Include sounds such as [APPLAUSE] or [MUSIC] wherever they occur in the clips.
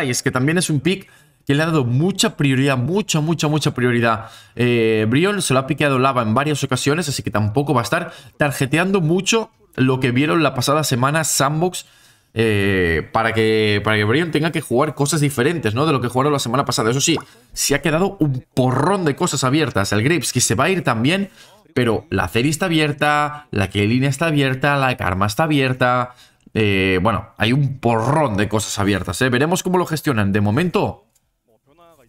es que también es un pick que le ha dado mucha prioridad, mucha, mucha, mucha prioridad. Eh, Brion se lo ha piqueado Lava en varias ocasiones, así que tampoco va a estar tarjeteando mucho lo que vieron la pasada semana Sandbox eh, para, que, para que Brion tenga que jugar cosas diferentes ¿no? de lo que jugaron la semana pasada. Eso sí, se ha quedado un porrón de cosas abiertas. El Grips que se va a ir también, pero la Ceri está abierta, la Kelina está abierta, la Karma está abierta. Eh, bueno, hay un porrón de cosas abiertas. ¿eh? Veremos cómo lo gestionan. De momento,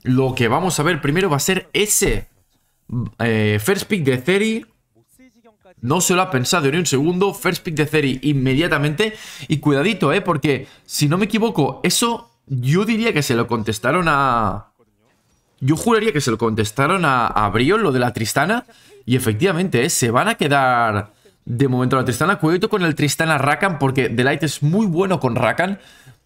lo que vamos a ver primero va a ser ese eh, first pick de Ceri. No se lo ha pensado ni un segundo. First pick de Ceri inmediatamente. Y cuidadito, eh, porque si no me equivoco, eso yo diría que se lo contestaron a... Yo juraría que se lo contestaron a, a lo de la Tristana. Y efectivamente, eh, se van a quedar de momento la Tristana Cuidado con el Tristana Rakan porque light es muy bueno con Rakan.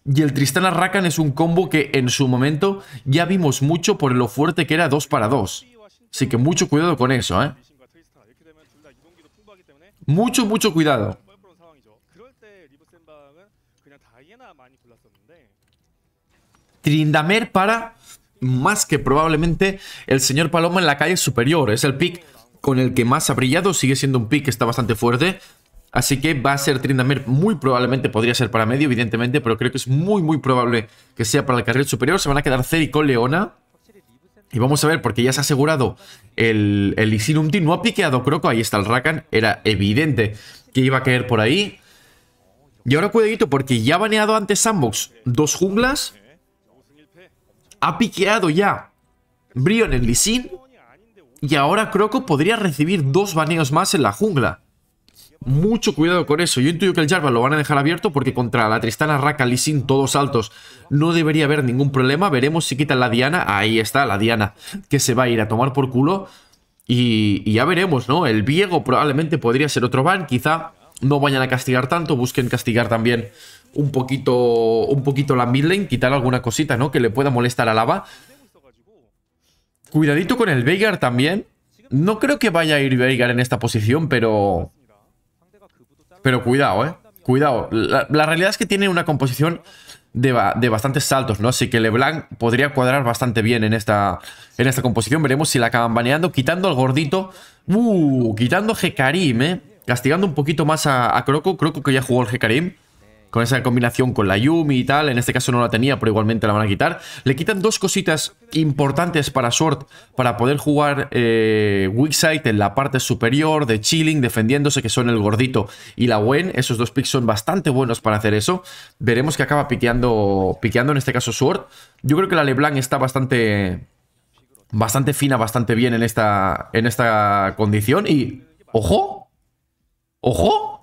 Y el Tristana Rakan es un combo que en su momento ya vimos mucho por lo fuerte que era 2 para 2. Así que mucho cuidado con eso, ¿eh? Mucho, mucho cuidado. Trindamer para más que probablemente el señor Paloma en la calle superior. Es el pick con el que más ha brillado. Sigue siendo un pick que está bastante fuerte. Así que va a ser Trindamer. muy probablemente podría ser para medio, evidentemente, pero creo que es muy, muy probable que sea para el carril superior. Se van a quedar Ceri con Leona. Y vamos a ver, porque ya se ha asegurado el, el unti No ha piqueado Croco, ahí está el Rakan. Era evidente que iba a caer por ahí. Y ahora cuidadito, porque ya ha baneado antes Sandbox dos junglas. Ha piqueado ya Brion en Lisin. Y ahora Croco podría recibir dos baneos más en la jungla. Mucho cuidado con eso. Yo intuyo que el Jarvan lo van a dejar abierto porque contra la Tristana, Raka, Lee Sin, todos altos, no debería haber ningún problema. Veremos si quitan la Diana. Ahí está la Diana, que se va a ir a tomar por culo. Y, ya veremos, ¿no? El Viego probablemente podría ser otro ban. Quizá no vayan a castigar tanto, busquen castigar también un poquito, un poquito la Midlane. quitar alguna cosita, ¿no? Que le pueda molestar a Lava. Cuidadito con el Veigar también. No creo que vaya a ir Veigar en esta posición, pero... Pero cuidado, ¿eh? Cuidado. La, realidad es que tiene una composición de, bastantes saltos, ¿no? Así que LeBlanc podría cuadrar bastante bien en esta, en esta composición. Veremos si la acaban baneando, quitando al gordito. ¡Uh! Quitando Hecarim, ¿eh? Castigando un poquito más a, Croco. Croco que ya jugó el Hecarim con esa combinación con la Yumi y tal. En este caso no la tenía, pero igualmente la van a quitar. Le quitan dos cositas importantes para Sword, para poder jugar eh, en la parte superior, de chilling, defendiéndose, que son el gordito y la Wen. Esos dos picks son bastante buenos para hacer eso. Veremos que acaba piqueando, piqueando en este caso Sword. Yo creo que la LeBlanc está bastante... Bastante fina, bastante bien en esta, en esta condición. Y, ojo, ojo,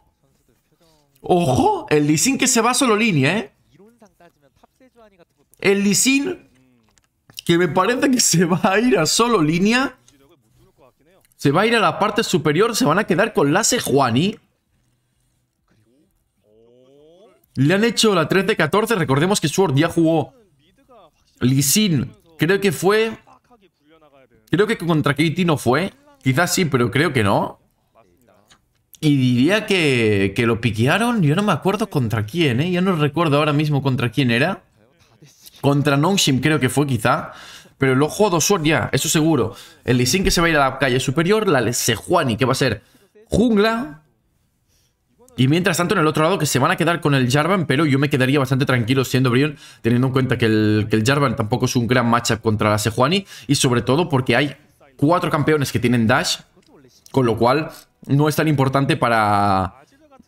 Ojo, el Lisin que se va a solo línea, ¿eh? El Lisin que me parece que se va a ir a solo línea. Se va a ir a la parte superior, se van a quedar con la Juani Le han hecho la 3 de 14, recordemos que Sword ya jugó Lisin, creo que fue... Creo que contra Katie no fue, quizás sí, pero creo que no. Y diría que, lo piquearon, yo no me acuerdo contra quién, ¿eh? yo no recuerdo ahora mismo contra quién era. Contra Nongshim creo que fue quizá. Pero el ojo Dosor ya, eso seguro. El Sin que se va a ir a la calle superior, la Sejuani que va a ser jungla. Y mientras tanto en el otro lado que se van a quedar con el Jarvan, pero yo me quedaría bastante tranquilo siendo Brion, teniendo en cuenta que el, que el Jarvan tampoco es un gran matchup contra la Sejuani. Y sobre todo porque hay cuatro campeones que tienen dash, con lo cual no es tan importante para...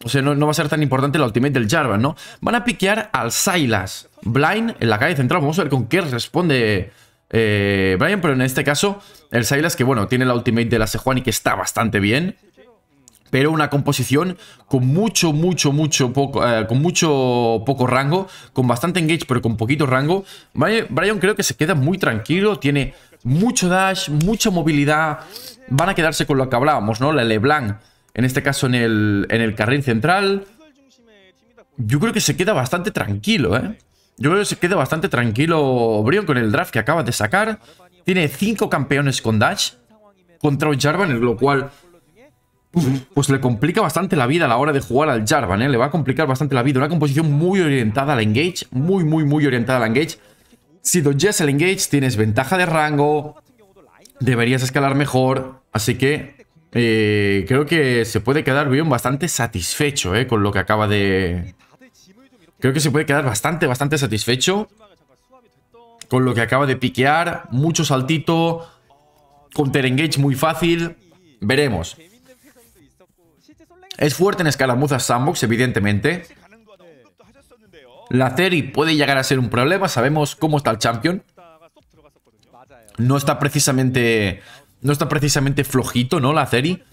O sea, no, va a ser tan importante la ultimate del Jarvan, ¿no? Van a piquear al Silas. Blind en la calle central. Vamos a ver con qué responde eh, Brian, pero en este caso el Silas que, bueno, tiene la ultimate de la Sejuani que está bastante bien. Pero una composición con mucho, mucho, mucho poco, eh, con mucho poco rango, con bastante engage, pero con poquito rango. Brian creo que se queda muy tranquilo, tiene mucho dash, mucha movilidad. Van a quedarse con lo que hablábamos, ¿no? La Leblanc, en este caso en el, carril central. Yo creo que se queda bastante tranquilo, ¿eh? Yo creo que se queda bastante tranquilo Brion con el draft que acaba de sacar. Tiene cinco campeones con dash contra un Jarvan, lo cual pues le complica bastante la vida a la hora de jugar al Jarvan, ¿eh? Le va a complicar bastante la vida. Una composición muy orientada al engage, muy, muy, muy orientada al engage. Si dodgeas el engage, tienes ventaja de rango. Deberías escalar mejor. Así que eh, creo que se puede quedar bien bastante satisfecho eh, con lo que acaba de... Creo que se puede quedar bastante, bastante satisfecho con lo que acaba de piquear. Mucho saltito. Counter engage muy fácil. Veremos. Es fuerte en escaramuzas sandbox, evidentemente. La Ceri puede llegar a ser un problema. Sabemos cómo está el Champion. No está precisamente. No está precisamente flojito, ¿no? La Ceri.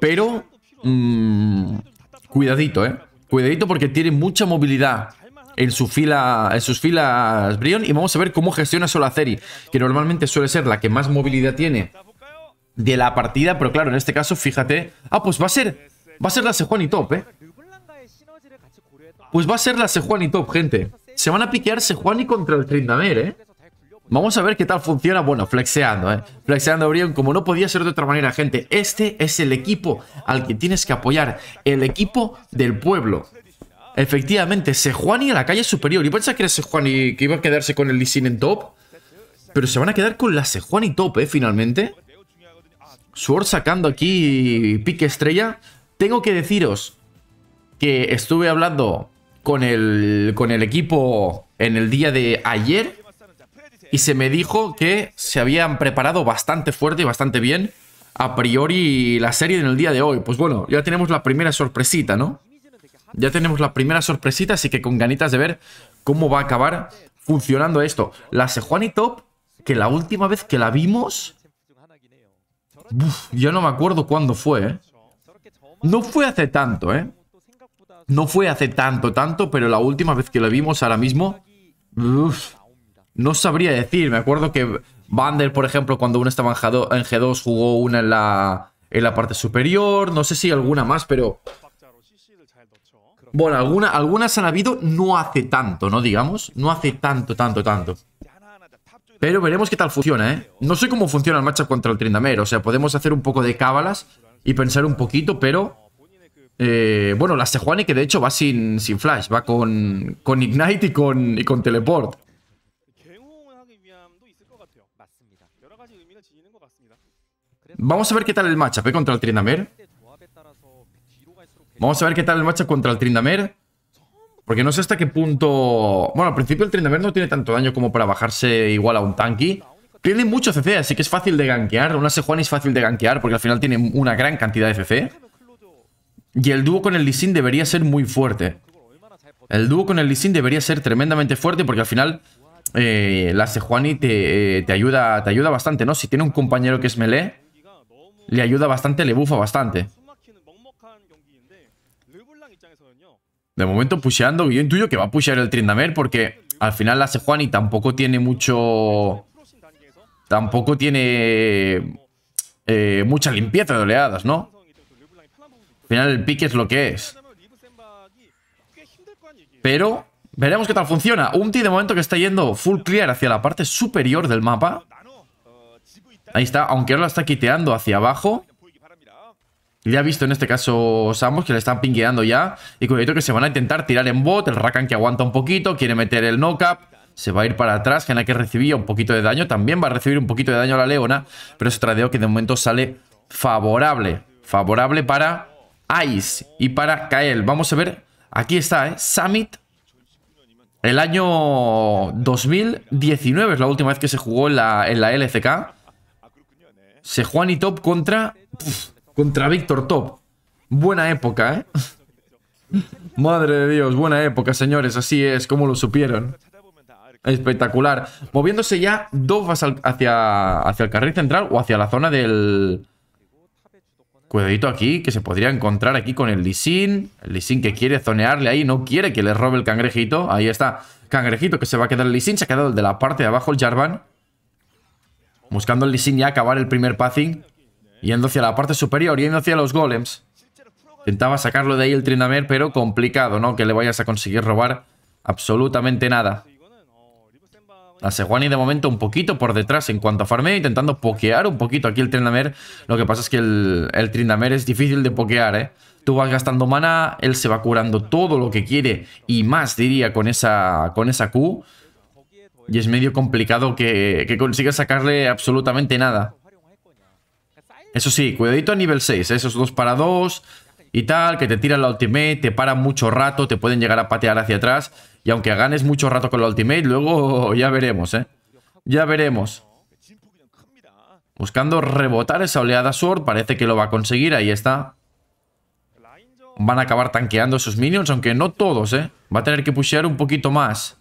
Pero. Mm, cuidadito, ¿eh? Cuidadito porque tiene mucha movilidad en, su fila, en sus filas Brion. Y vamos a ver cómo gestiona eso la Ceri. Que normalmente suele ser la que más movilidad tiene de la partida. Pero claro, en este caso, fíjate. Ah, pues va a ser. Va a ser la Sejuani top, ¿eh? Pues va a ser la Sejuani top, gente. Se van a piquear Sejuani contra el Trindamer, ¿eh? Vamos a ver qué tal funciona. Bueno, flexeando, ¿eh? Flexeando Brion. como no podía ser de otra manera, gente. Este es el equipo al que tienes que apoyar. El equipo del pueblo. Efectivamente, Sejuani a la calle superior. ¿Y pensaba que era Sejuani que iba a quedarse con el Sin en top? Pero se van a quedar con la Sejuani top, ¿eh? Finalmente. Sword sacando aquí pique estrella. Tengo que deciros que estuve hablando con el, con el equipo en el día de ayer y se me dijo que se habían preparado bastante fuerte y bastante bien a priori la serie en el día de hoy. Pues bueno, ya tenemos la primera sorpresita, ¿no? Ya tenemos la primera sorpresita, así que con ganitas de ver cómo va a acabar funcionando esto. La Sejuani Top, que la última vez que la vimos... Uf, yo no me acuerdo cuándo fue, ¿eh? No fue hace tanto, ¿eh? No fue hace tanto, tanto, pero la última vez que lo vimos ahora mismo... no sabría decir. Me acuerdo que Vander, por ejemplo, cuando uno estaba en G2 jugó una en la, en la parte superior. No sé si alguna más, pero... Bueno, alguna, algunas han habido no hace tanto, ¿no? Digamos, no hace tanto, tanto, tanto. Pero veremos qué tal funciona, ¿eh? No sé cómo funciona el matchup contra el Trindamer. O sea, podemos hacer un poco de cábalas y pensar un poquito, pero eh, bueno, la Sejuani que de hecho va sin, sin flash, va con, con Ignite y con, y con Teleport. Vamos a ver qué tal el matchup eh, contra el Trindamer. Vamos a ver qué tal el matchup contra el Trindamer. Porque no sé hasta qué punto... Bueno, al principio el Trindamer no tiene tanto daño como para bajarse igual a un tanky. Tiene mucho CC, así que es fácil de gankear. Una Sejuani es fácil de gankear porque al final tiene una gran cantidad de CC. Y el dúo con el Sin debería ser muy fuerte. El dúo con el Sin debería ser tremendamente fuerte porque al final eh, la Sejuani te, eh, te, ayuda, te ayuda bastante, ¿no? Si tiene un compañero que es melee, le ayuda bastante, le bufa bastante. De momento pusheando, yo intuyo que va a pushear el Trindamer porque al final la Sejuani tampoco tiene mucho... Tampoco tiene eh, mucha limpieza de oleadas, ¿no? Al final el pique es lo que es. Pero veremos qué tal funciona. Unti de momento que está yendo full clear hacia la parte superior del mapa. Ahí está, aunque ahora la está quiteando hacia abajo. Ya ha visto en este caso Samus que le están pingueando ya. Y cuidado que se van a intentar tirar en bot. El Rakan que aguanta un poquito. Quiere meter el knock-up. Se va a ir para atrás. Gena que recibía un poquito de daño. También va a recibir un poquito de daño a la Leona. Pero es tradeo que de momento sale favorable. Favorable para Ice. Y para Kael, vamos a ver. Aquí está, ¿eh? Summit. El año 2019 es la última vez que se jugó en la, en la LCK. y Top contra... contra Víctor Top. Buena época, ¿eh? [LAUGHS] Madre de Dios, buena época, señores. Así es, como lo supieron. Espectacular. Moviéndose ya dos hacia, hacia el carril central o hacia la zona del Cuidadito aquí, que se podría encontrar aquí con el Lisin. El Lisin que quiere zonearle ahí, no quiere que le robe el cangrejito. Ahí está, cangrejito que se va a quedar el Lisin. Se ha quedado el de la parte de abajo, el Jarvan. Buscando el Lisin ya acabar el primer passing. Yendo hacia la parte superior, yendo hacia los golems. Intentaba sacarlo de ahí el Trinamer, pero complicado, ¿no? Que le vayas a conseguir robar absolutamente nada. A Sejuani de momento un poquito por detrás en cuanto a farmeo, intentando pokear un poquito aquí el Trindamer. Lo que pasa es que el, Trindamer es difícil de pokear, ¿eh? Tú vas gastando mana, él se va curando todo lo que quiere y más, diría, con esa, con esa Q. Y es medio complicado que, que consiga sacarle absolutamente nada. Eso sí, cuidadito a nivel 6, ¿eh? esos dos para dos y tal, que te tiran la ultimate, te paran mucho rato, te pueden llegar a patear hacia atrás y aunque ganes mucho rato con el ultimate, luego [LAUGHS] ya veremos, ¿eh? Ya veremos. Buscando rebotar esa oleada Sword. Parece que lo va a conseguir. Ahí está. Van a acabar tanqueando sus minions, aunque no todos, ¿eh? Va a tener que pushear un poquito más.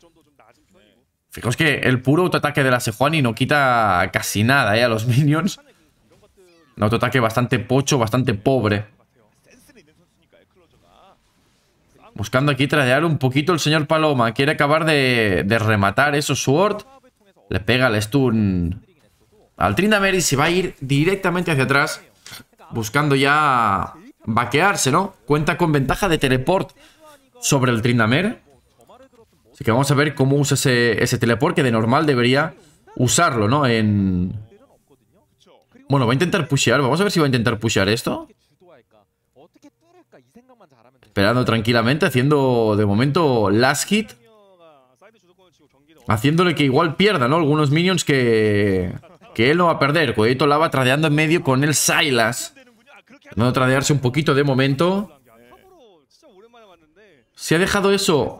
Fijaos que el puro autoataque de la Sejuani no quita casi nada, ¿eh? A los minions. Un autoataque bastante pocho, bastante pobre. Buscando aquí tradear un poquito el señor Paloma. Quiere acabar de, rematar eso Sword. Le pega el stun al Trindamer y se va a ir directamente hacia atrás. Buscando ya vaquearse, ¿no? Cuenta con ventaja de teleport sobre el Trindamer Así que vamos a ver cómo usa ese, ese teleport que de normal debería usarlo, ¿no? En... Bueno, va a intentar pushear. Vamos a ver si va a intentar pushear esto. Esperando tranquilamente, haciendo de momento last hit. Haciéndole que igual pierda, ¿no? Algunos minions que, que él no va a perder. la Lava tradeando en medio con el Silas. No tradearse un poquito de momento. Se ha dejado eso.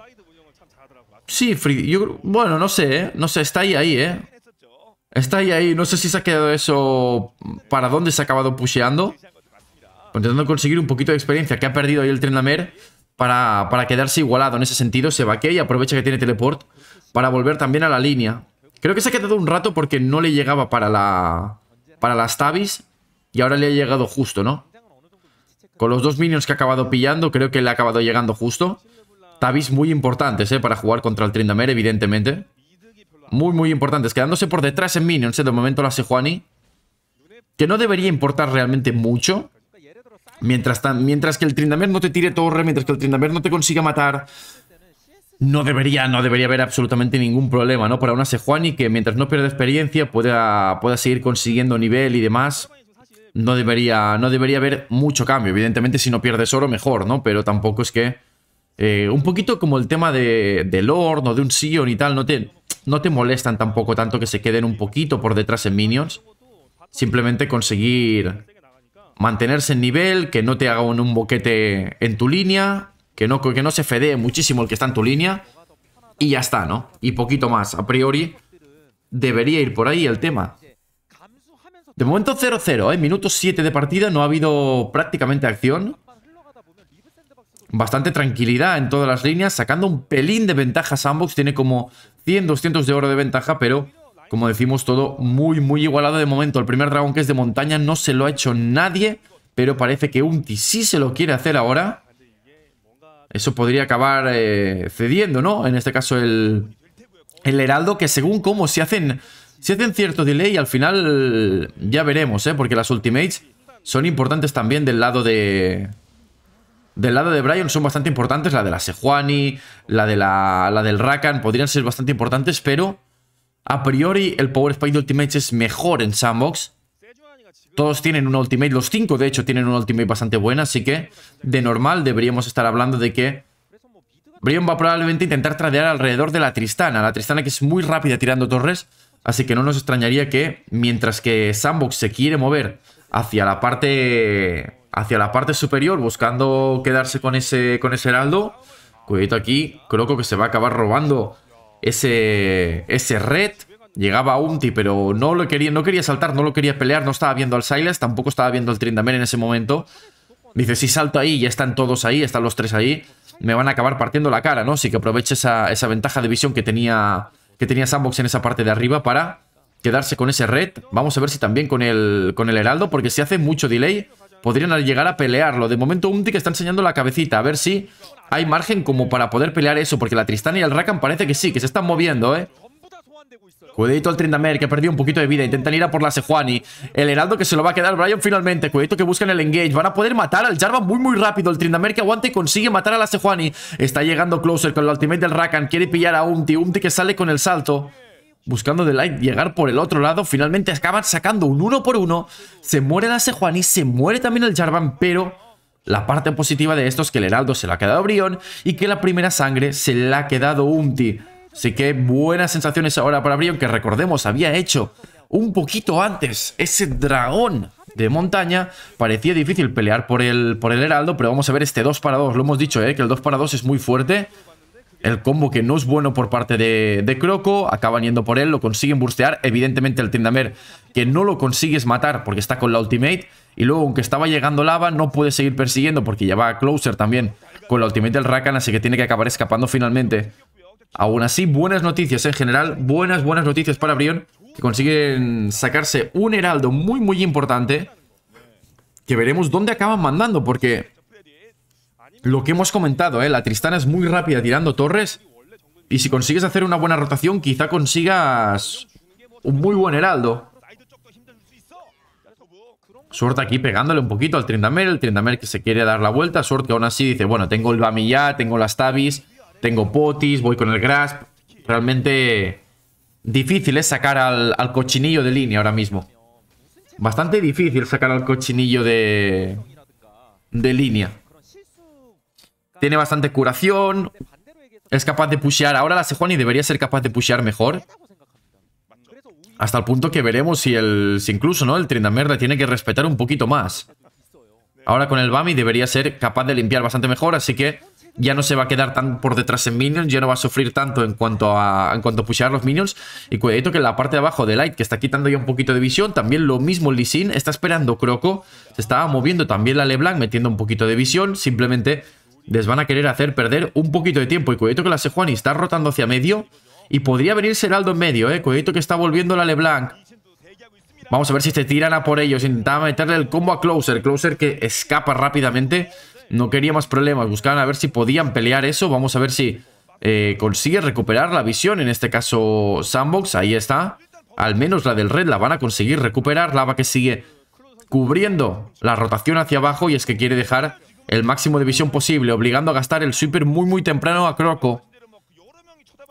Sí, free, yo, bueno, no sé, ¿eh? No sé, está ahí, ahí, ¿eh? Está ahí, ahí. No sé si se ha quedado eso... ¿Para dónde se ha acabado pusheando? intentando conseguir un poquito de experiencia que ha perdido ahí el Trendamer para, para quedarse igualado. En ese sentido, se va y aprovecha que tiene teleport para volver también a la línea. Creo que se ha quedado un rato porque no le llegaba para la para las Tabis y ahora le ha llegado justo, ¿no? Con los dos minions que ha acabado pillando, creo que le ha acabado llegando justo. Tabis muy importantes, ¿eh? Para jugar contra el Trindamer, evidentemente. Muy, muy importantes. Quedándose por detrás en minions, ¿eh? De momento la Sejuani. Que no debería importar realmente mucho. Mientras, mientras que el Trindamer no te tire torre, mientras que el Trindamer no te consiga matar, no debería, no debería haber absolutamente ningún problema, ¿no? Para una Sejuani que mientras no pierda experiencia pueda, pueda seguir consiguiendo nivel y demás, no debería, no debería haber mucho cambio. Evidentemente, si no pierdes oro, mejor, ¿no? Pero tampoco es que... Eh, un poquito como el tema de, del Lord o de un Sion y tal, no te, no te molestan tampoco tanto que se queden un poquito por detrás en minions. Simplemente conseguir mantenerse en nivel, que no te haga un boquete en tu línea, que no, que no se fedee muchísimo el que está en tu línea. Y ya está, ¿no? Y poquito más. A priori, debería ir por ahí el tema. De momento 0-0, ¿eh? Minutos 7 de partida, no ha habido prácticamente acción. Bastante tranquilidad en todas las líneas, sacando un pelín de ventaja Sandbox. Tiene como 100, 200 de oro de ventaja, pero como decimos, todo muy, muy igualado de momento. El primer dragón que es de montaña no se lo ha hecho nadie, pero parece que Unti sí se lo quiere hacer ahora. Eso podría acabar eh, cediendo, ¿no? En este caso el, el heraldo, que según cómo se hacen, Se hacen cierto delay, al final ya veremos, ¿eh? Porque las ultimates son importantes también del lado de... Del lado de Brian son bastante importantes, la de la Sejuani, la, de la, la del Rakan, podrían ser bastante importantes, pero a priori, el Power Spike de Ultimate es mejor en Sandbox. Todos tienen un Ultimate, los cinco de hecho tienen un Ultimate bastante bueno así que de normal deberíamos estar hablando de que Brion va probablemente a intentar tradear alrededor de la Tristana. La Tristana que es muy rápida tirando torres, así que no nos extrañaría que mientras que Sandbox se quiere mover hacia la parte hacia la parte superior buscando quedarse con ese con ese heraldo, cuidado aquí, Creo que se va a acabar robando ese, ese red. Llegaba a Umti, pero no lo quería, no quería saltar, no lo quería pelear, no estaba viendo al Silas, tampoco estaba viendo al Trindamere en ese momento. Dice, si salto ahí, ya están todos ahí, están los tres ahí, me van a acabar partiendo la cara, ¿no? Así que aproveche esa, esa ventaja de visión que tenía, que tenía Sandbox en esa parte de arriba para quedarse con ese red. Vamos a ver si también con el, con el heraldo, porque si hace mucho delay, podrían llegar a pelearlo. De momento Umti que está enseñando la cabecita, a ver si hay margen como para poder pelear eso, porque la Tristana y el Rakan parece que sí, que se están moviendo, ¿eh? Cuidado al Trindamer, que ha perdido un poquito de vida. Intentan ir a por la Sejuani. El Heraldo que se lo va a quedar Brian finalmente. Cuidadito que buscan el engage. Van a poder matar al Jarvan muy, muy rápido. El Trindamer que aguanta y consigue matar a la Sejuani. Está llegando Closer con el ultimate del Rakan. Quiere pillar a Umti. Umti que sale con el salto. Buscando de Light llegar por el otro lado. Finalmente acaban sacando un uno por uno. Se muere la Sejuani. Se muere también el Jarvan, pero... La parte positiva de esto es que el heraldo se la ha quedado Brion y que la primera sangre se la ha quedado Unti. Así que buenas sensaciones ahora para Brion, que recordemos había hecho un poquito antes ese dragón de montaña. Parecía difícil pelear por el, por el heraldo, pero vamos a ver este 2 para 2. Lo hemos dicho, ¿eh? que el 2 para 2 es muy fuerte. El combo que no es bueno por parte de, Croco. Acaban yendo por él, lo consiguen burstear. Evidentemente el Tindamer, que no lo consigues matar porque está con la ultimate. Y luego, aunque estaba llegando Lava, no puede seguir persiguiendo porque ya va Closer también con la ultimate del Rakan. Así que tiene que acabar escapando finalmente. Aún así, buenas noticias en general. Buenas, buenas noticias para Brion. Que consiguen sacarse un heraldo muy, muy importante. Que veremos dónde acaban mandando porque lo que hemos comentado, ¿eh? La Tristana es muy rápida tirando torres. Y si consigues hacer una buena rotación, quizá consigas un muy buen heraldo. Suerte aquí pegándole un poquito al Trindamel. El Trindamel que se quiere dar la vuelta. Suerte que aún así dice, bueno, tengo el Bami tengo las Tabis, tengo Potis, voy con el Grasp. Realmente difícil es ¿eh? sacar al, al cochinillo de línea ahora mismo. Bastante difícil sacar al cochinillo de, de línea. Tiene bastante curación. Es capaz de pushear. Ahora la Sejuani debería ser capaz de pushear mejor. Hasta el punto que veremos si el. incluso, ¿no? El Trindamer merda tiene que respetar un poquito más. Ahora con el Bami debería ser capaz de limpiar bastante mejor, así que ya no se va a quedar tan por detrás en minions, ya no va a sufrir tanto en cuanto a en cuanto pushear los minions. Y cuidadito que en la parte de abajo de Light, que está quitando ya un poquito de visión, también lo mismo el Sin, está esperando Croco, se estaba moviendo también la LeBlanc, metiendo un poquito de visión, simplemente les van a querer hacer perder un poquito de tiempo. Y cuidado que la Sejuani está rotando hacia medio. Y podría venir Seraldo en medio, ¿eh? Cuidado que está volviendo la LeBlanc. Vamos a ver si se tiran a por ellos. Intentaba meterle el combo a Closer. Closer que escapa rápidamente. No quería más problemas. Buscaban a ver si podían pelear eso. Vamos a ver si eh, consigue recuperar la visión. En este caso, Sandbox. Ahí está. Al menos la del Red la van a conseguir recuperar. Lava que sigue cubriendo la rotación hacia abajo. Y es que quiere dejar el máximo de visión posible, obligando a gastar el sweeper muy muy temprano a Croco.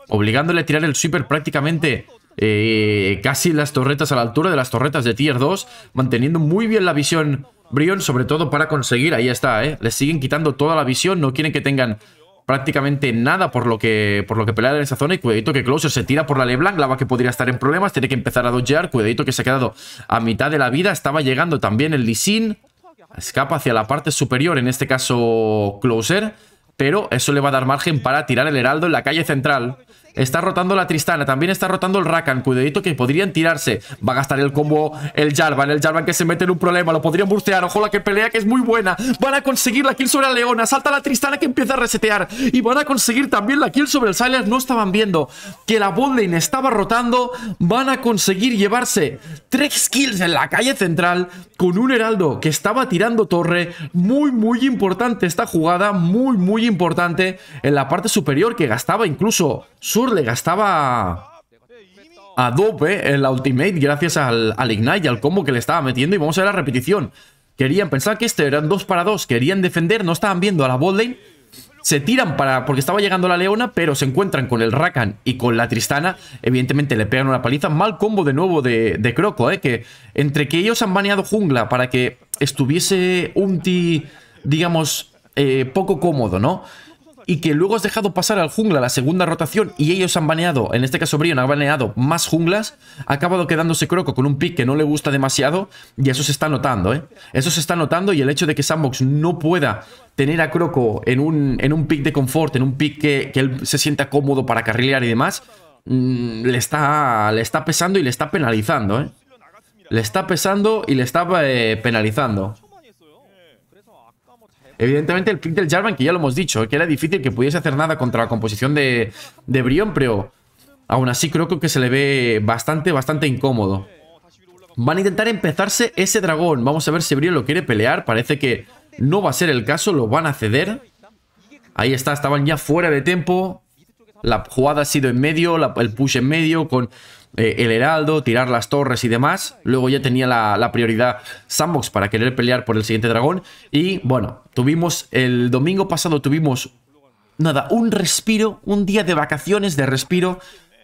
Obligándole a tirar el sweeper prácticamente eh, casi las torretas a la altura de las torretas de tier 2, manteniendo muy bien la visión Brion, sobre todo para conseguir, ahí está, eh, le siguen quitando toda la visión, no quieren que tengan prácticamente nada por lo que por lo que pelear en esa zona y cuidadito que Closer se tira por la LeBlanc, va que podría estar en problemas, tiene que empezar a dodgear, cuidadito que se ha quedado a mitad de la vida, estaba llegando también el Lisin Escapa hacia la parte superior, en este caso Closer, pero eso le va a dar margen para tirar el heraldo en la calle central. Está rotando la Tristana, también está rotando el Rakan. Cuidadito que podrían tirarse. Va a gastar el combo el Jarvan. El Jarvan que se mete en un problema. Lo podrían burstear. Ojo la que pelea que es muy buena. Van a conseguir la kill sobre la Leona. Salta la Tristana que empieza a resetear. Y van a conseguir también la kill sobre el Silas. No estaban viendo que la botlane estaba rotando. Van a conseguir llevarse tres kills en la calle central con un heraldo que estaba tirando torre. Muy, muy importante esta jugada. Muy, muy importante en la parte superior que gastaba incluso su le gastaba a dope el ultimate gracias al, Ignite y al combo que le estaba metiendo. Y vamos a ver la repetición. Querían pensar que este eran dos para dos Querían defender, no estaban viendo a la bot Se tiran para porque estaba llegando la Leona, pero se encuentran con el Rakan y con la Tristana. Evidentemente le pegan una paliza. Mal combo de nuevo de, Croco, eh, que entre que ellos han baneado jungla para que estuviese un ti, digamos, eh, poco cómodo, ¿no? y que luego has dejado pasar al jungla la segunda rotación y ellos han baneado, en este caso Brion ha baneado más junglas, ha acabado quedándose Croco con un pick que no le gusta demasiado y eso se está notando, ¿eh? Eso se está notando y el hecho de que Sandbox no pueda tener a Croco en un, en un pick de confort, en un pick que, él se sienta cómodo para carrilear y demás, mm, le, está, le está pesando y le está penalizando, ¿eh? Le está pesando y le está eh, penalizando. Evidentemente el pick del Jarvan, que ya lo hemos dicho, que era difícil que pudiese hacer nada contra la composición de, de Brion, pero aún así creo que se le ve bastante, bastante incómodo. Van a intentar empezarse ese dragón. Vamos a ver si Brion lo quiere pelear. Parece que no va a ser el caso, lo van a ceder. Ahí está, estaban ya fuera de tiempo la jugada ha sido en medio, el push en medio con eh, el heraldo, tirar las torres y demás. Luego ya tenía la, prioridad Sandbox para querer pelear por el siguiente dragón. Y bueno, tuvimos el domingo pasado tuvimos, nada, un respiro, un día de vacaciones de respiro,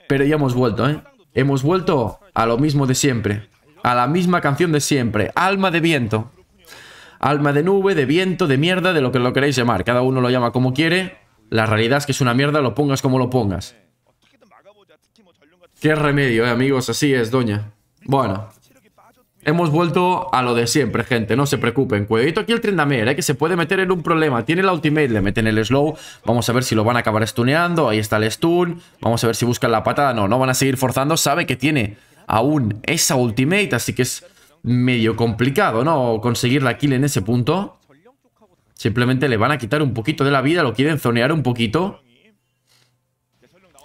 pero ya hemos vuelto, ¿eh? Hemos vuelto a lo mismo de siempre, a la misma canción de siempre, Alma de Viento. Alma de nube, de viento, de mierda, de lo que lo queréis llamar. Cada uno lo llama como quiere. La realidad es que es una mierda, lo pongas como lo pongas. Qué remedio, eh, amigos, así es, doña. Bueno, hemos vuelto a lo de siempre, gente, no se preocupen. Cuidado aquí el trendamer, eh, que se puede meter en un problema. Tiene la ultimate, le meten el slow. Vamos a ver si lo van a acabar stuneando. Ahí está el stun. Vamos a ver si buscan la patada. No, no van a seguir forzando. Sabe que tiene aún esa ultimate, así que es medio complicado, ¿no? Conseguir la kill en ese punto. Simplemente le van a quitar un poquito de la vida, lo quieren zonear un poquito.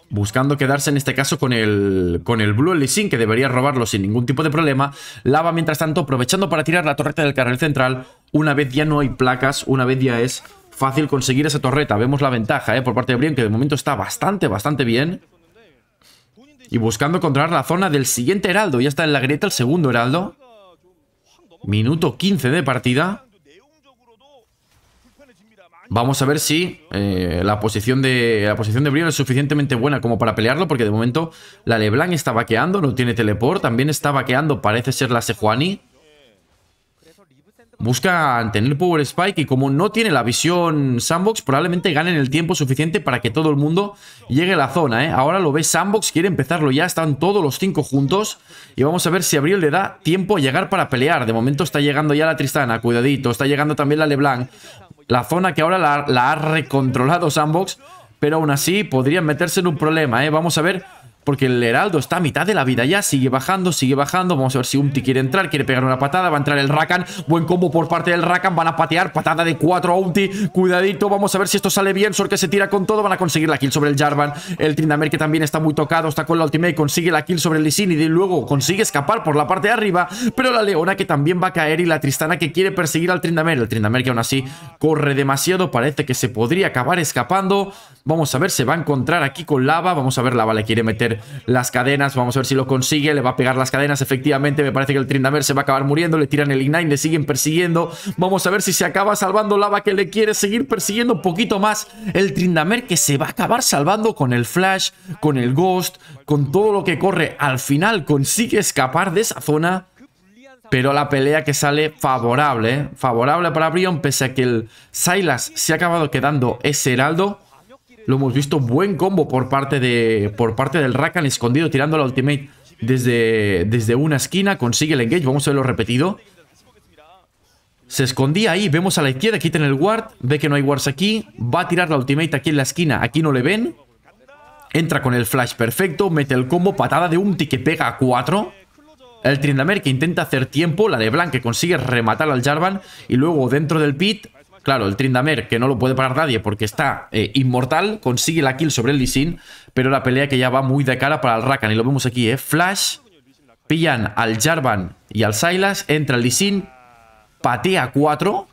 Buscando quedarse en este caso con el, con el Blue sin que debería robarlo sin ningún tipo de problema. Lava, mientras tanto, aprovechando para tirar la torreta del carril central. Una vez ya no hay placas, una vez ya es fácil conseguir esa torreta. Vemos la ventaja ¿eh? por parte de Brian, que de momento está bastante, bastante bien. Y buscando controlar la zona del siguiente heraldo. Ya está en la grieta el segundo heraldo. Minuto 15 de partida. Vamos a ver si eh, la, posición de, la posición es suficientemente buena como para pelearlo, porque de momento la Leblanc está vaqueando, no tiene teleport, también está vaqueando, parece ser la Sejuani. Buscan tener Power Spike y como no tiene la visión Sandbox, probablemente ganen el tiempo suficiente para que todo el mundo llegue a la zona. ¿eh? Ahora lo ve Sandbox, quiere empezarlo ya, están todos los cinco juntos. Y vamos a ver si Abril le da tiempo a llegar para pelear. De momento está llegando ya la Tristana, cuidadito. Está llegando también la Leblanc. La zona que ahora la, ha recontrolado Sandbox. Pero aún así podrían meterse en un problema, ¿eh? Vamos a ver porque el Heraldo está a mitad de la vida ya. Sigue bajando, sigue bajando. Vamos a ver si Umti quiere entrar. Quiere pegar una patada. Va a entrar el Rakan. Buen combo por parte del Rakan. Van a patear. Patada de 4 a Umti. Cuidadito. Vamos a ver si esto sale bien. Sor que se tira con todo. Van a conseguir la kill sobre el Jarvan. El Trindamer que también está muy tocado. Está con la ultimate. Consigue la kill sobre el Sin Y luego consigue escapar por la parte de arriba. Pero la Leona que también va a caer. Y la Tristana que quiere perseguir al Trindamer. El Trindamer que aún así corre demasiado. Parece que se podría acabar escapando. Vamos a ver. Se va a encontrar aquí con Lava. Vamos a ver. Lava le quiere meter las cadenas, vamos a ver si lo consigue, le va a pegar las cadenas, efectivamente, me parece que el Trindamer se va a acabar muriendo, le tiran el Ignite, le siguen persiguiendo, vamos a ver si se acaba salvando Lava que le quiere seguir persiguiendo un poquito más, el Trindamer que se va a acabar salvando con el Flash, con el Ghost, con todo lo que corre, al final consigue escapar de esa zona... Pero la pelea que sale favorable, ¿eh? favorable para Brion, pese a que el Silas se ha acabado quedando ese heraldo. Lo hemos visto, buen combo por parte, de, por parte del Rakan escondido, tirando la ultimate desde, desde una esquina. Consigue el engage, vamos a verlo repetido. Se escondía ahí, vemos a la izquierda, en el ward, ve que no hay wards aquí, va a tirar la ultimate aquí en la esquina, aquí no le ven. Entra con el flash perfecto, mete el combo, patada de Umti que pega a 4. El Trindamer que intenta hacer tiempo, la de Blanc que consigue rematar al Jarvan y luego dentro del pit Claro, el Trindamer, que no lo puede parar nadie porque está eh, inmortal, consigue la kill sobre el Lee pero la pelea que ya va muy de cara para el Rakan. Y lo vemos aquí, ¿eh? Flash, pillan al Jarvan y al Silas, entra el Lee Sin, patea 4,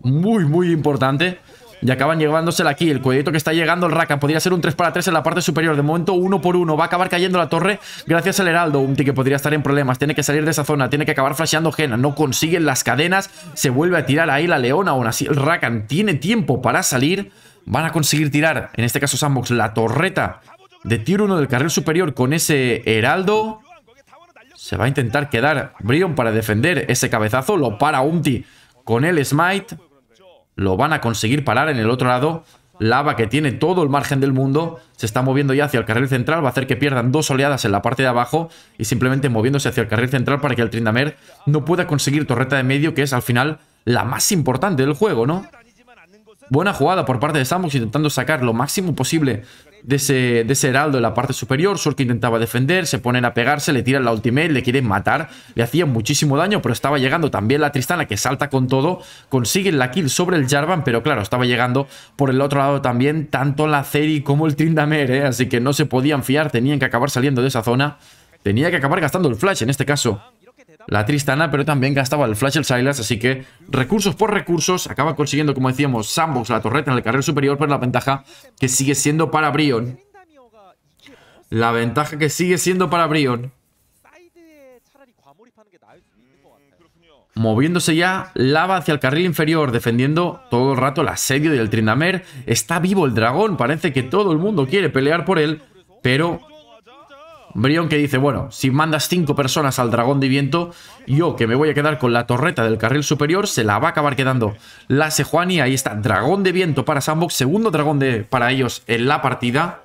muy, muy importante. Y acaban llevándosela aquí. El cuadrito que está llegando el Rakan. Podría ser un 3 para 3 en la parte superior. De momento, 1 por 1. Va a acabar cayendo la torre gracias al Heraldo. Umti que podría estar en problemas. Tiene que salir de esa zona. Tiene que acabar flasheando Gena. No consiguen las cadenas. Se vuelve a tirar ahí la Leona. Aún así, el Rakan tiene tiempo para salir. Van a conseguir tirar, en este caso Sandbox, la torreta de tiro 1 del carril superior con ese Heraldo. Se va a intentar quedar Brion para defender ese cabezazo. Lo para Umti con el Smite. Lo van a conseguir parar en el otro lado. Lava, que tiene todo el margen del mundo, se está moviendo ya hacia el carril central. Va a hacer que pierdan dos oleadas en la parte de abajo y simplemente moviéndose hacia el carril central para que el Trindamer no pueda conseguir torreta de medio, que es al final la más importante del juego, ¿no? Buena jugada por parte de Samus intentando sacar lo máximo posible de ese, de heraldo en la parte superior. Sol que intentaba defender, se ponen a pegarse, le tiran la ultimate, le quieren matar. Le hacían muchísimo daño, pero estaba llegando también la Tristana que salta con todo. Consiguen la kill sobre el Jarvan, pero claro, estaba llegando por el otro lado también tanto la Ceri como el Trindamer, ¿eh? así que no se podían fiar, tenían que acabar saliendo de esa zona. Tenía que acabar gastando el flash en este caso la Tristana, pero también gastaba el Flash el Silas, así que recursos por recursos, acaba consiguiendo, como decíamos, Sandbox la torreta en el carril superior, pero la ventaja que sigue siendo para Brion. La ventaja que sigue siendo para Brion. Moviéndose ya, lava hacia el carril inferior, defendiendo todo el rato el asedio del Trindamer. Está vivo el dragón, parece que todo el mundo quiere pelear por él, pero Brion que dice, bueno, si mandas cinco personas al dragón de viento, yo que me voy a quedar con la torreta del carril superior, se la va a acabar quedando la Sejuani. Ahí está, dragón de viento para Sandbox, segundo dragón de, para ellos en la partida.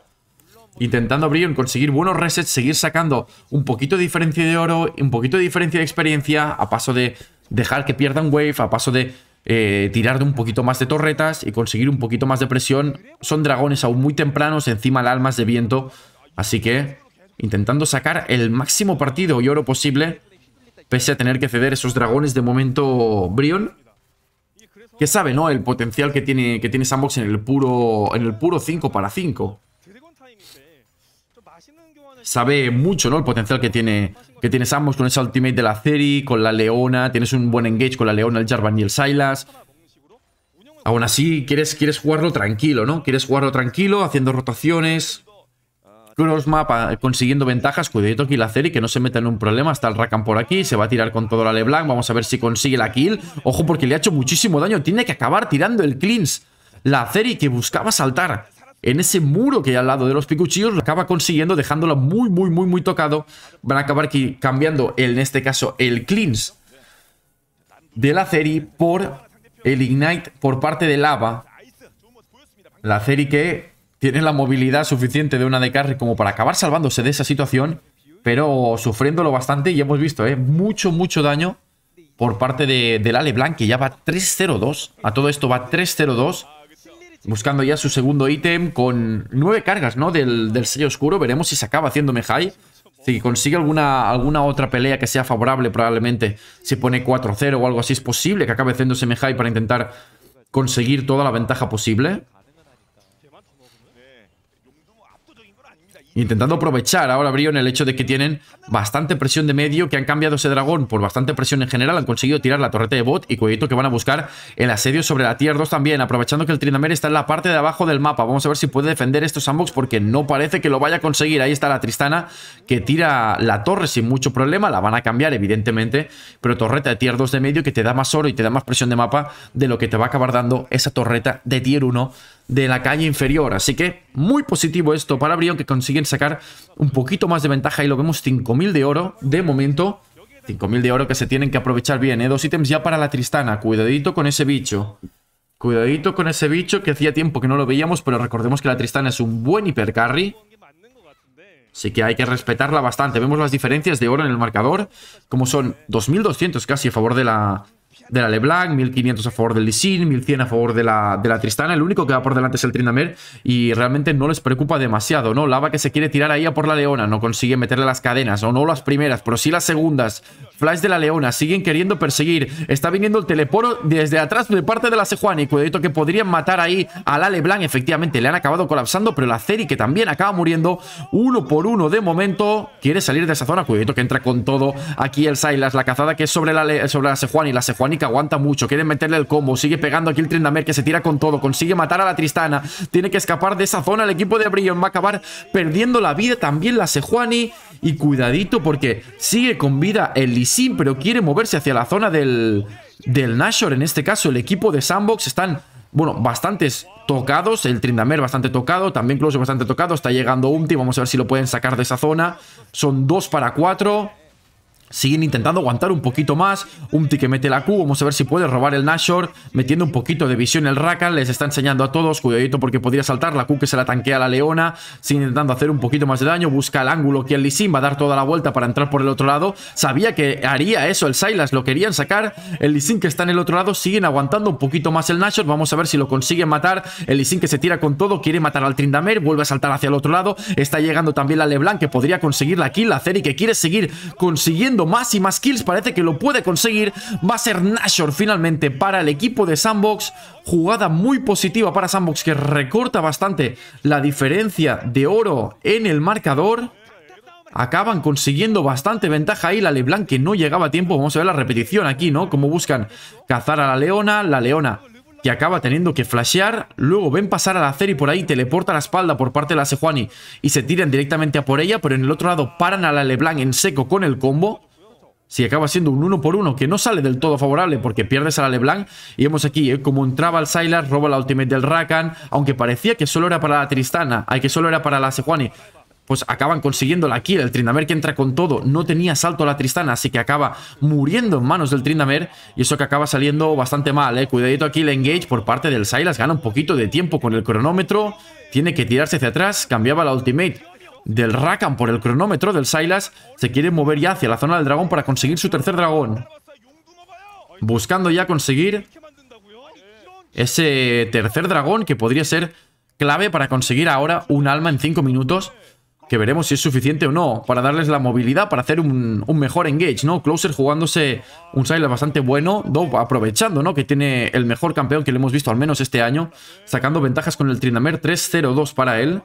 Intentando Brion conseguir buenos resets, seguir sacando un poquito de diferencia de oro, un poquito de diferencia de experiencia, a paso de dejar que pierdan wave, a paso de eh, tirar de un poquito más de torretas y conseguir un poquito más de presión. Son dragones aún muy tempranos, encima de almas de viento, así que intentando sacar el máximo partido y oro posible, pese a tener que ceder esos dragones de momento Brion. Que sabe, ¿no? El potencial que tiene, que tiene Sandbox en el puro en el puro 5 para 5. Sabe mucho, ¿no? El potencial que tiene, que tiene Sandbox con esa ultimate de la Ceri, con la Leona. Tienes un buen engage con la Leona, el Jarvan y el Silas. Aún así, quieres, quieres jugarlo tranquilo, ¿no? Quieres jugarlo tranquilo, haciendo rotaciones, cross mapa consiguiendo ventajas. Cuidado aquí la Zeri que no se meta en un problema. Está el Rakan por aquí. Se va a tirar con todo la LeBlanc. Vamos a ver si consigue la kill. Ojo porque le ha hecho muchísimo daño. Tiene que acabar tirando el cleanse. La Ceri que buscaba saltar en ese muro que hay al lado de los picuchillos, lo acaba consiguiendo, dejándolo muy, muy, muy, muy tocado. Van a acabar aquí cambiando, en este caso, el cleanse de la Ceri por el Ignite por parte de Lava. La Ceri que tiene la movilidad suficiente de una de carry como para acabar salvándose de esa situación, pero sufriéndolo bastante y hemos visto ¿eh? mucho, mucho daño por parte de, del Ale Blanc, que ya va 3-0-2. A todo esto va 3-0-2. Buscando ya su segundo ítem con nueve cargas, ¿no? Del, sello oscuro. Veremos si se acaba haciendo Mejai. Si consigue alguna, alguna otra pelea que sea favorable, probablemente se pone 4-0 o algo así, es posible que acabe haciéndose Mejai para intentar conseguir toda la ventaja posible. Intentando aprovechar ahora Brion el hecho de que tienen bastante presión de medio, que han cambiado ese dragón por bastante presión en general, han conseguido tirar la torreta de bot y cuidadito que van a buscar el asedio sobre la tier 2 también, aprovechando que el trinamer está en la parte de abajo del mapa. Vamos a ver si puede defender estos sandbox porque no parece que lo vaya a conseguir. Ahí está la Tristana que tira la torre sin mucho problema, la van a cambiar evidentemente, pero torreta de tier 2 de medio que te da más oro y te da más presión de mapa de lo que te va a acabar dando esa torreta de tier 1 de la calle inferior. Así que muy positivo esto para Brion que consigue sacar un poquito más de ventaja. y lo vemos, 5.000 de oro de momento. 5.000 de oro que se tienen que aprovechar bien, ¿eh? Dos ítems ya para la Tristana. Cuidadito con ese bicho. Cuidadito con ese bicho que hacía tiempo que no lo veíamos, pero recordemos que la Tristana es un buen hipercarry. Así que hay que respetarla bastante. Vemos las diferencias de oro en el marcador, como son 2.200 casi a favor de la, de la LeBlanc, 1500 a favor del Lissin, 1100 a favor de la, de la Tristana. El único que va por delante es el Trindamer y realmente no les preocupa demasiado, ¿no? Lava que se quiere tirar ahí a por la Leona, no consigue meterle las cadenas, o no las primeras, pero sí las segundas. Flash de la Leona, siguen queriendo perseguir. Está viniendo el teleporo desde atrás de parte de la Sejuani. Cuidado que podrían matar ahí a la LeBlanc. Efectivamente, le han acabado colapsando, pero la Ceri que también acaba muriendo uno por uno de momento. Quiere salir de esa zona. Cuidado que entra con todo aquí el Silas. La cazada que es sobre la, sobre la Sejuani. La Sejuani que aguanta mucho. Quieren meterle el combo. Sigue pegando aquí el Trindamer que se tira con todo. Consigue matar a la Tristana. Tiene que escapar de esa zona. El equipo de Brion va a acabar perdiendo la vida. También la Sejuani. Y cuidadito porque sigue con vida el Lisin, pero quiere moverse hacia la zona del, del Nashor. En este caso, el equipo de Sandbox están bueno, bastantes tocados. El Trindamer bastante tocado. También Close bastante tocado. Está llegando Umti. Vamos a ver si lo pueden sacar de esa zona. Son 2 para 4. Siguen intentando aguantar un poquito más. Umti que mete la Q. Vamos a ver si puede robar el Nashor. Metiendo un poquito de visión el Rakan. Les está enseñando a todos. Cuidadito porque podría saltar. La Q que se la tanquea la Leona. Sigue intentando hacer un poquito más de daño. Busca el ángulo que el Sin va a dar toda la vuelta para entrar por el otro lado. Sabía que haría eso el Silas. Lo querían sacar. El Lissin que está en el otro lado. Siguen aguantando un poquito más el Nashor. Vamos a ver si lo consiguen matar. El Sin que se tira con todo. Quiere matar al Trindamer. Vuelve a saltar hacia el otro lado. Está llegando también la Leblanc que podría conseguir la kill. La y que quiere seguir consiguiendo más y más kills, parece que lo puede conseguir, va a ser Nashor finalmente para el equipo de Sandbox, jugada muy positiva para Sandbox que recorta bastante la diferencia de oro en el marcador. Acaban consiguiendo bastante ventaja ahí la Leblanc que no llegaba a tiempo. Vamos a ver la repetición aquí, ¿no? Cómo buscan cazar a la Leona. La Leona que acaba teniendo que flashear. Luego ven pasar a la Ceri por ahí, teleporta la espalda por parte de la Sejuani y se tiran directamente a por ella. Pero en el otro lado paran a la Leblanc en seco con el combo si acaba siendo un 1 por 1 que no sale del todo favorable porque pierdes a la LeBlanc y vemos aquí eh, como entraba el Sylar, roba la ultimate del Rakan, aunque parecía que solo era para la Tristana, hay que solo era para la Sejuani, pues acaban consiguiendo la kill, el Trindamer que entra con todo, no tenía salto a la Tristana, así que acaba muriendo en manos del Trindamer y eso que acaba saliendo bastante mal, ¿eh? cuidadito aquí el engage por parte del Silas. gana un poquito de tiempo con el cronómetro, tiene que tirarse hacia atrás, cambiaba la ultimate del Rakan por el cronómetro del Silas, se quiere mover ya hacia la zona del dragón para conseguir su tercer dragón. Buscando ya conseguir ese tercer dragón que podría ser clave para conseguir ahora un alma en 5 minutos. Que veremos si es suficiente o no para darles la movilidad para hacer un, mejor engage, ¿no? Closer jugándose un Silas bastante bueno, Dove aprovechando, ¿no? Que tiene el mejor campeón que le hemos visto al menos este año, sacando ventajas con el Trinamer 3-0-2 para él.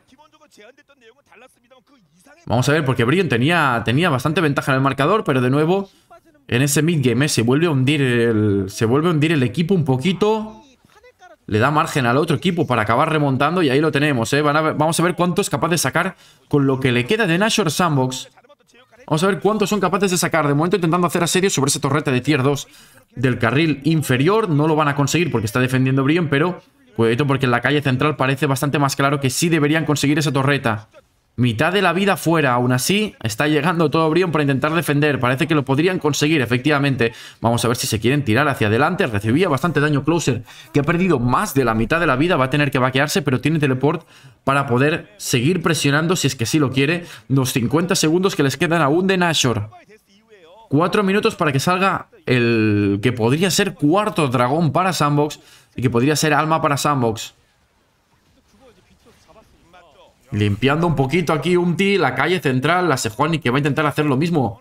Vamos a ver, porque Brion tenía, tenía bastante ventaja en el marcador, pero de nuevo en ese mid-game eh, se, vuelve a hundir el, se vuelve a hundir el equipo un poquito. Le da margen al otro equipo para acabar remontando y ahí lo tenemos. Eh. vamos a ver cuánto es capaz de sacar con lo que le queda de Nashor Sandbox. Vamos a ver cuántos son capaces de sacar. De momento intentando hacer asedio sobre esa torreta de tier 2 del carril inferior. No lo van a conseguir porque está defendiendo Brion, pero cuidado porque en la calle central parece bastante más claro que sí deberían conseguir esa torreta. Mitad de la vida fuera, aún así está llegando todo Brion para intentar defender. Parece que lo podrían conseguir, efectivamente. Vamos a ver si se quieren tirar hacia adelante. Recibía bastante daño Closer, que ha perdido más de la mitad de la vida. Va a tener que vaquearse, pero tiene teleport para poder seguir presionando, si es que sí lo quiere, los 50 segundos que les quedan aún de Nashor. Cuatro minutos para que salga el que podría ser cuarto dragón para Sandbox y que podría ser alma para Sandbox. Limpiando un poquito aquí Umti, la calle central, la Sejuani que va a intentar hacer lo mismo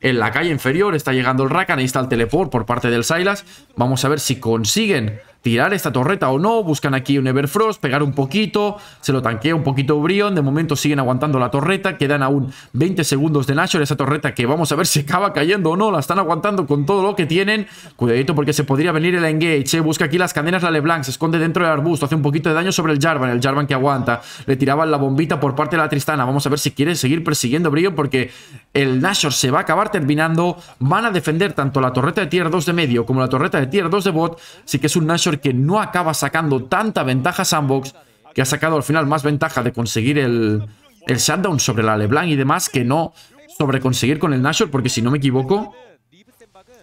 en la calle inferior. Está llegando el Rakan, ahí está el teleport por parte del Silas. Vamos a ver si consiguen tirar esta torreta o no. Buscan aquí un Everfrost, pegar un poquito. Se lo tanquea un poquito Brion. De momento siguen aguantando la torreta. Quedan aún 20 segundos de Nashor. Esa torreta que vamos a ver si acaba cayendo o no. La están aguantando con todo lo que tienen. Cuidadito porque se podría venir el engage. Eh, busca aquí las cadenas la LeBlanc. Se esconde dentro del arbusto. Hace un poquito de daño sobre el Jarvan. El Jarvan que aguanta. Le tiraban la bombita por parte de la Tristana. Vamos a ver si quiere seguir persiguiendo Brion porque el Nashor se va a acabar terminando. Van a defender tanto la torreta de tier 2 de medio como la torreta de tier 2 de bot. Así que es un Nashor que no acaba sacando tanta ventaja Sandbox, que ha sacado al final más ventaja de conseguir el, el shutdown sobre la LeBlanc y demás, que no sobre conseguir con el Nashor, porque si no me equivoco,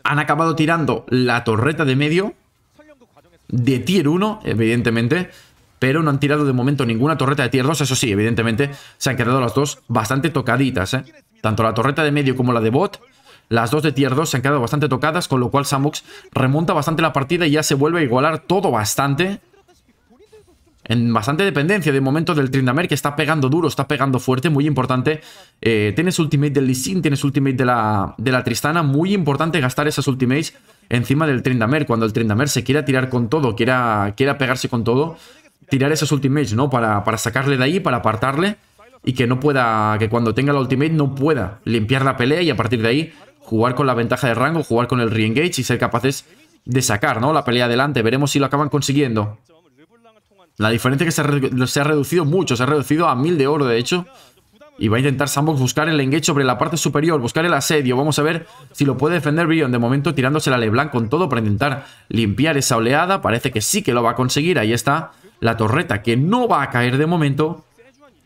han acabado tirando la torreta de medio de tier 1, evidentemente, pero no han tirado de momento ninguna torreta de tier 2, eso sí, evidentemente, se han quedado las dos bastante tocaditas, ¿eh? Tanto la torreta de medio como la de bot las dos de tier 2 se han quedado bastante tocadas, con lo cual Samux remonta bastante la partida y ya se vuelve a igualar todo bastante. En bastante dependencia de momento del Trindamer, que está pegando duro, está pegando fuerte, muy importante. Eh, tienes ultimate del Sin, tienes ultimate de la, de la Tristana, muy importante gastar esas ultimates encima del Trindamer. Cuando el Trindamer se quiera tirar con todo, quiera, quiera pegarse con todo, tirar esas ultimates, ¿no? Para, para sacarle de ahí, para apartarle y que no pueda, que cuando tenga la ultimate no pueda limpiar la pelea y a partir de ahí jugar con la ventaja de rango, jugar con el reengage y ser capaces de sacar ¿no? la pelea adelante. Veremos si lo acaban consiguiendo. La diferencia es que se ha, reducido mucho, se ha reducido a 1000 de oro de hecho. Y va a intentar Sandbox buscar el engage sobre la parte superior, buscar el asedio. Vamos a ver si lo puede defender Brion. De momento tirándose la Leblanc con todo para intentar limpiar esa oleada. Parece que sí que lo va a conseguir. Ahí está la torreta que no va a caer de momento.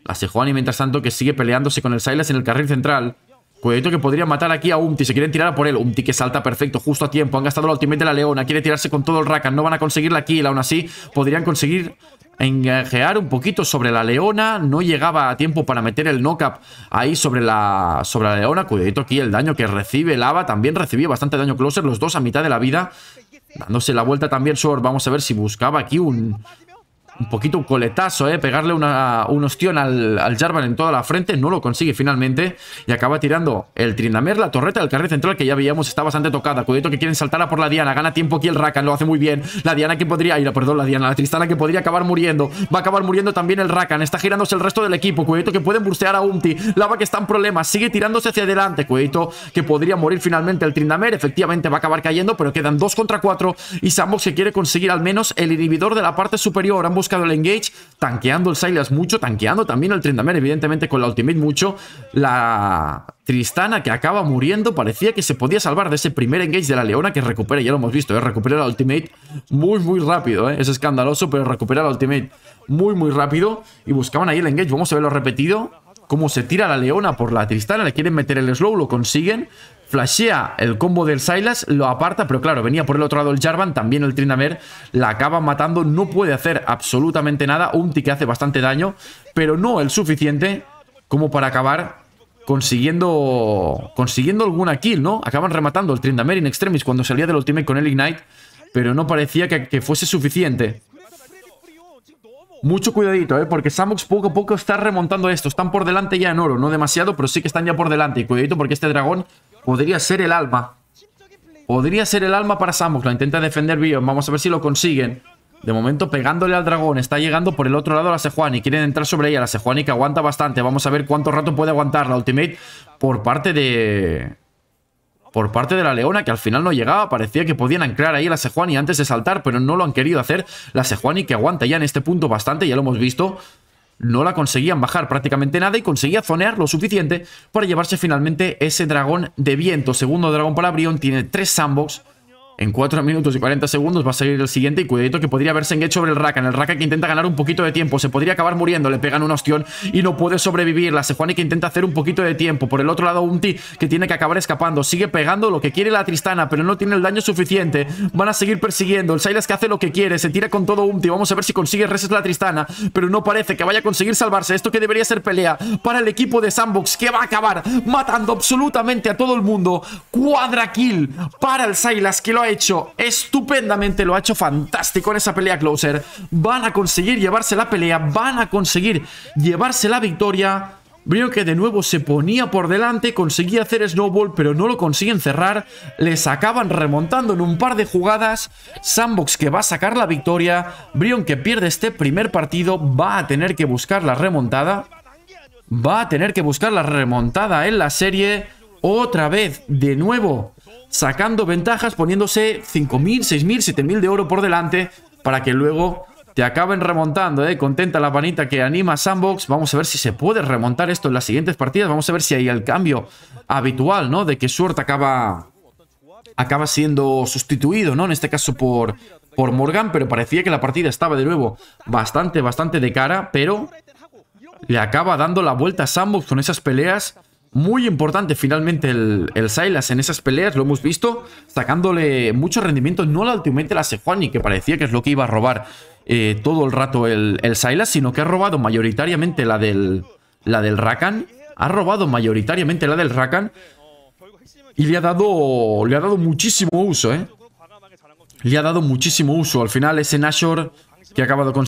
La y mientras tanto que sigue peleándose con el Silas en el carril central. Cuidado que podría matar aquí a Umti. Se quieren tirar por él. Umti que salta perfecto, justo a tiempo. Han gastado la ultimate de la Leona. Quiere tirarse con todo el Rakan. No van a conseguir la kill. Aún así, podrían conseguir engajear un poquito sobre la Leona. No llegaba a tiempo para meter el knock-up ahí sobre la, sobre Leona. Cuidadito aquí el daño que recibe Lava. También recibió bastante daño Closer. Los dos a mitad de la vida. Dándose la vuelta también Sword. Vamos a ver si buscaba aquí un un poquito un coletazo, ¿eh? Pegarle una, un ostión al, al Jarvan en toda la frente. No lo consigue finalmente. Y acaba tirando el Trindamer, la torreta del carril central que ya veíamos está bastante tocada. Cuidado que quieren saltar a por la Diana. Gana tiempo aquí el Rakan. Lo hace muy bien. La Diana que podría... ir, perdón, la Diana. La Tristana que podría acabar muriendo. Va a acabar muriendo también el Rakan. Está girándose el resto del equipo. Cuidado que pueden bursear a Umti. Lava que está en problemas. Sigue tirándose hacia adelante. Cuidado que podría morir finalmente el Trindamer. Efectivamente va a acabar cayendo. Pero quedan dos contra cuatro, Y Sambox que quiere conseguir al menos el inhibidor de la parte superior. Ambos buscado el engage, tanqueando el Silas mucho, tanqueando también el Trindamere, evidentemente con la ultimate mucho. La Tristana que acaba muriendo, parecía que se podía salvar de ese primer engage de la Leona que recupera, ya lo hemos visto, ¿eh? recupera la ultimate muy, muy rápido, ¿eh? es escandaloso, pero recupera la ultimate muy, muy rápido. Y buscaban ahí el engage, vamos a verlo repetido cómo se tira la leona por la Tristana, le quieren meter el slow, lo consiguen, Flashea el combo del Silas, lo aparta, pero claro, venía por el otro lado el Jarvan, también el Trinamer, la acaba matando, no puede hacer absolutamente nada, Unti que hace bastante daño, pero no el suficiente como para acabar consiguiendo consiguiendo alguna kill, ¿no? Acaban rematando el Trindamer in extremis cuando salía del ultimate con el Ignite, pero no parecía que, que fuese suficiente. Mucho cuidadito, ¿eh? Porque Samox poco a poco está remontando esto. Están por delante ya en oro, no demasiado, pero sí que están ya por delante. Y cuidadito porque este dragón Podría ser el alma. Podría ser el alma para Samus. La intenta defender Bion. Vamos a ver si lo consiguen. De momento pegándole al dragón. Está llegando por el otro lado la Sejuani. Quieren entrar sobre ella. La Sejuani que aguanta bastante. Vamos a ver cuánto rato puede aguantar la Ultimate por parte de... Por parte de la Leona, que al final no llegaba. Parecía que podían anclar ahí a la Sejuani antes de saltar, pero no lo han querido hacer. La Sejuani que aguanta ya en este punto bastante. Ya lo hemos visto no la conseguían bajar prácticamente nada y conseguía zonear lo suficiente para llevarse finalmente ese dragón de viento. Segundo dragón para Brion, tiene tres sandbox en 4 minutos y 40 segundos va a salir el siguiente y cuidadito que podría haberse hecho sobre el En El Rakan que intenta ganar un poquito de tiempo, se podría acabar muriendo, le pegan una ostión y no puede sobrevivir. La Sejuani que intenta hacer un poquito de tiempo. Por el otro lado Unti que tiene que acabar escapando. Sigue pegando lo que quiere la Tristana, pero no tiene el daño suficiente. Van a seguir persiguiendo. El Silas que hace lo que quiere, se tira con todo Unti. Vamos a ver si consigue Reset la Tristana, pero no parece que vaya a conseguir salvarse. Esto que debería ser pelea para el equipo de Sandbox que va a acabar matando absolutamente a todo el mundo. Cuadra kill para el Silas que lo hecho estupendamente, lo ha hecho fantástico en esa pelea closer. Van a conseguir llevarse la pelea, van a conseguir llevarse la victoria. Brion que de nuevo se ponía por delante, conseguía hacer snowball, pero no lo consiguen cerrar. Les acaban remontando en un par de jugadas. Sandbox que va a sacar la victoria. Brion que pierde este primer partido va a tener que buscar la remontada. Va a tener que buscar la remontada en la serie. Otra vez, de nuevo, sacando ventajas, poniéndose 5.000, 6.000, 7.000 de oro por delante para que luego te acaben remontando, ¿eh? Contenta la panita que anima Sandbox. Vamos a ver si se puede remontar esto en las siguientes partidas. Vamos a ver si hay el cambio habitual, ¿no? De que Suerte acaba, acaba siendo sustituido, ¿no? En este caso por, por Morgan, pero parecía que la partida estaba de nuevo bastante, bastante de cara, pero le acaba dando la vuelta a Sandbox con esas peleas muy importante finalmente el, el Silas en esas peleas, lo hemos visto, sacándole mucho rendimiento, no la ultimate la Sejuani, que parecía que es lo que iba a robar eh, todo el rato el, el Silas, sino que ha robado mayoritariamente la del, la del Rakan, ha robado mayoritariamente la del Rakan y le ha dado, le ha dado muchísimo uso, eh. Le ha dado muchísimo uso. Al final ese Nashor que ha acabado con